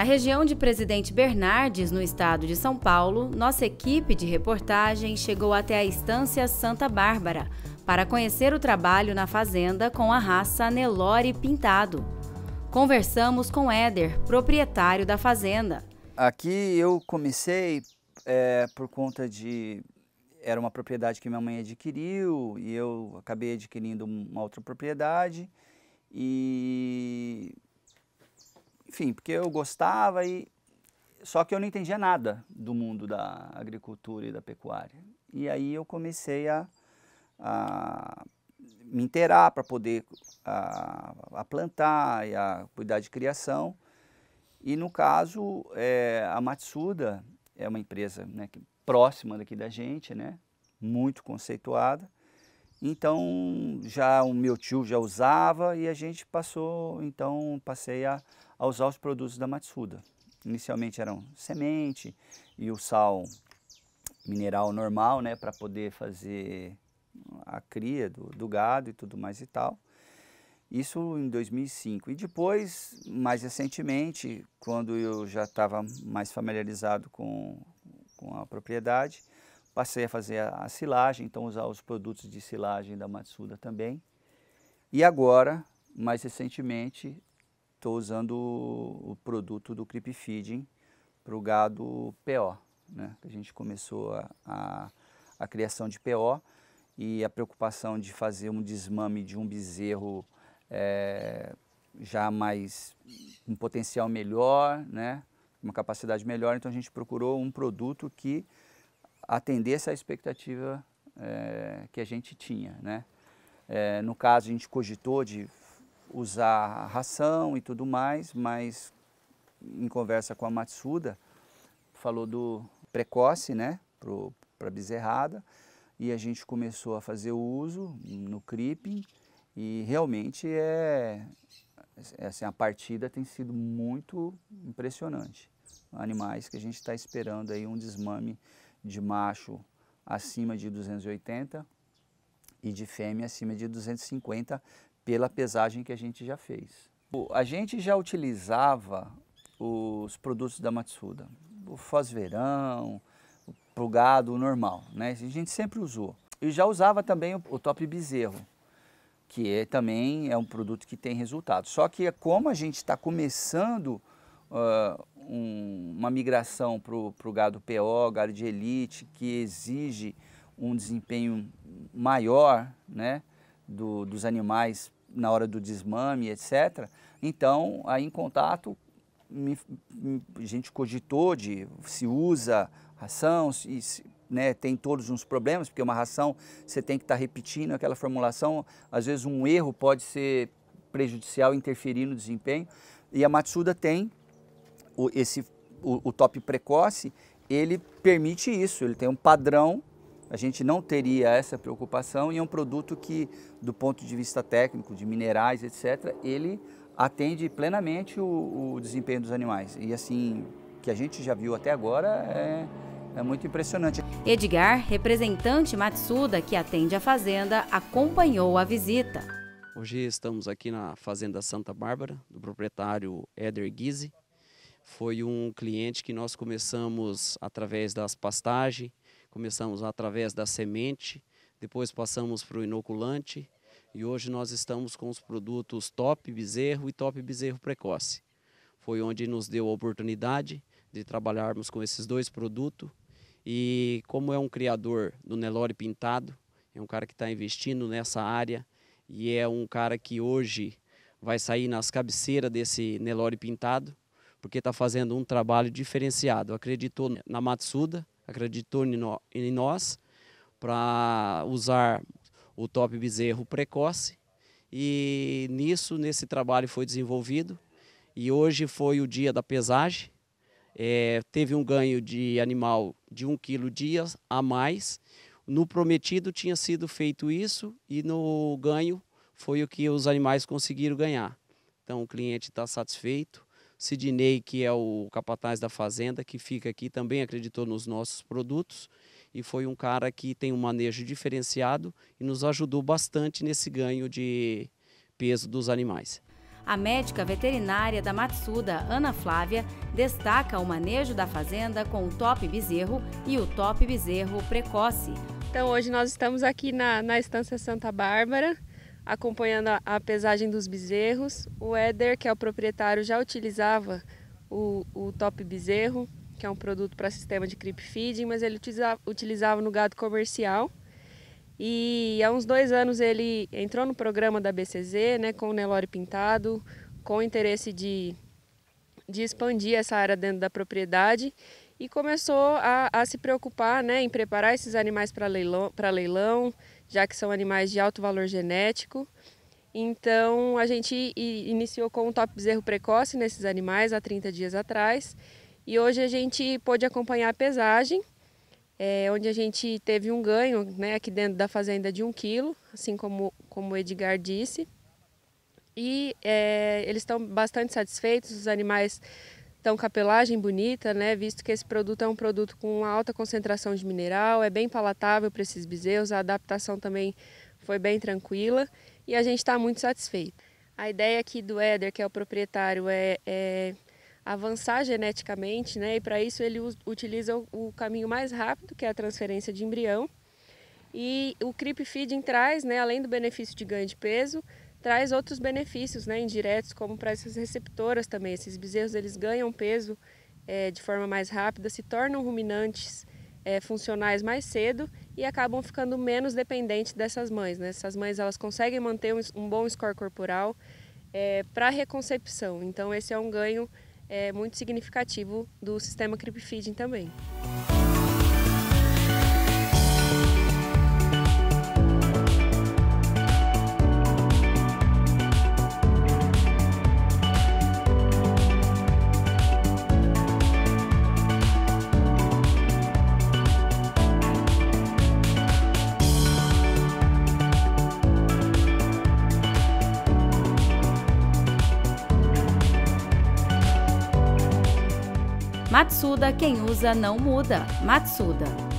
Na região de Presidente Bernardes, no estado de São Paulo, nossa equipe de reportagem chegou até a estância Santa Bárbara para conhecer o trabalho na fazenda com a raça Nelore Pintado. Conversamos com Éder, proprietário da fazenda. Aqui eu comecei é, por conta de era uma propriedade que minha mãe adquiriu e eu acabei adquirindo uma outra propriedade e enfim, porque eu gostava e só que eu não entendia nada do mundo da agricultura e da pecuária. E aí eu comecei a, a me inteirar para poder a, a, plantar e a cuidar de criação. E no caso, é, a Matsuda é uma empresa né, que, próxima daqui da gente, né, muito conceituada. Então já o meu tio já usava e a gente passou, então passei a, a usar os produtos da Matsuda. Inicialmente eram semente e o sal mineral normal, né, para poder fazer a cria do, do gado e tudo mais e tal. Isso em 2005. E depois, mais recentemente, quando eu já estava mais familiarizado com, com a propriedade, Passei a fazer a, a silagem, então usar os produtos de silagem da Matsuda também. E agora, mais recentemente, estou usando o, o, produto do creep feeding para o gado PO. Né? A gente começou a, a, a criação de PO e a preocupação de fazer um desmame de um bezerro é, já mais um potencial melhor, né? uma capacidade melhor, então a gente procurou um produto que atender essa expectativa é, que a gente tinha. Né? É, no caso, a gente cogitou de usar ração e tudo mais, mas em conversa com a Matsuda, falou do precoce né, para a bezerrada, e a gente começou a fazer o uso no creeping, e realmente é, é assim, a partida tem sido muito impressionante. Animais que a gente está esperando aí um desmame de macho acima de 280 e de fêmea acima de 250 pela pesagem que a gente já fez. A gente já utilizava os produtos da Matsuda, o fosverão, o gado normal, né? A gente sempre usou. E já usava também o, top bezerro, que é, também é um produto que tem resultado. Só que é como a gente está começando um, uma migração para o gado PO, gado de elite, que exige um desempenho maior né, do, dos animais na hora do desmame, etc. Então, aí em contato, me, me, a gente cogitou de se usa ração, se, se né, tem todos uns problemas, porque uma ração você tem que estar tá repetindo aquela formulação, às vezes um erro pode ser prejudicial, interferir no desempenho, e a Matsuda tem o, esse, o, o top precoce, ele permite isso, ele tem um padrão, a gente não teria essa preocupação e é um produto que, do ponto de vista técnico, de minerais, etc., ele atende plenamente o, o desempenho dos animais. E assim, que a gente já viu até agora é, é muito impressionante. Edgar, representante Matsuda, que atende a fazenda, acompanhou a visita. Hoje estamos aqui na Fazenda Santa Bárbara, do proprietário Éder Guise, foi um cliente que nós começamos através das pastagens, começamos através da semente, depois passamos para o inoculante e hoje nós estamos com os produtos Top Bezerro e Top Bezerro Precoce. Foi onde nos deu a oportunidade de trabalharmos com esses dois produtos e como é um criador do Nelore Pintado, é um cara que está investindo nessa área e é um cara que hoje vai sair nas cabeceiras desse Nelore Pintado, porque está fazendo um trabalho diferenciado. Acreditou na Matsuda, acreditou em nós para usar o top bezerro precoce e nisso, nesse trabalho foi desenvolvido e hoje foi o dia da pesagem. É, teve um ganho de animal de um quilo dias a mais. No prometido tinha sido feito isso e no ganho foi o que os animais conseguiram ganhar. Então o cliente está satisfeito, Sidney, que é o capataz da fazenda, que fica aqui, também acreditou nos nossos produtos e foi um cara que tem um manejo diferenciado e nos ajudou bastante nesse ganho de peso dos animais. A médica veterinária da Matsuda, Ana Flávia, destaca o manejo da fazenda com o top bezerro e o top bezerro precoce. Então hoje nós estamos aqui na, na Estância Santa Bárbara, acompanhando a, pesagem dos bezerros. O Éder, que é o proprietário, já utilizava o, o top bezerro, que é um produto para sistema de creep feeding, mas ele utilizava, utilizava no gado comercial. E há uns dois anos ele entrou no programa da BCZ, né, com o Nelore Pintado, com o interesse de, de expandir essa área dentro da propriedade e começou a, a se preocupar né, em preparar esses animais para leilão, pra leilão já que são animais de alto valor genético. Então a gente iniciou com um top bezerro precoce nesses animais há 30 dias atrás e hoje a gente pôde acompanhar a pesagem, é, onde a gente teve um ganho né, aqui dentro da fazenda de um quilo, assim como, como o Edgar disse. E é, eles estão bastante satisfeitos, os animais então, capelagem bonita, né? Visto que esse produto é um produto com alta concentração de mineral, é bem palatável para esses bezerros, a adaptação também foi bem tranquila e a gente está muito satisfeito. A ideia aqui do Éder, que é o proprietário, é, é avançar geneticamente, né? E para isso ele utiliza o caminho mais rápido, que é a transferência de embrião. E o creep feeding traz, né, além do benefício de ganho de peso, traz outros benefícios né, indiretos, como para essas receptoras também. Esses bezerros eles ganham peso é, de forma mais rápida, se tornam ruminantes é, funcionais mais cedo e acabam ficando menos dependentes dessas mães. Né? Essas mães elas conseguem manter um, um bom score corporal é, para reconcepção. Então esse é um ganho é, muito significativo do sistema creep feeding também. Matsuda, quem usa não muda. Matsuda.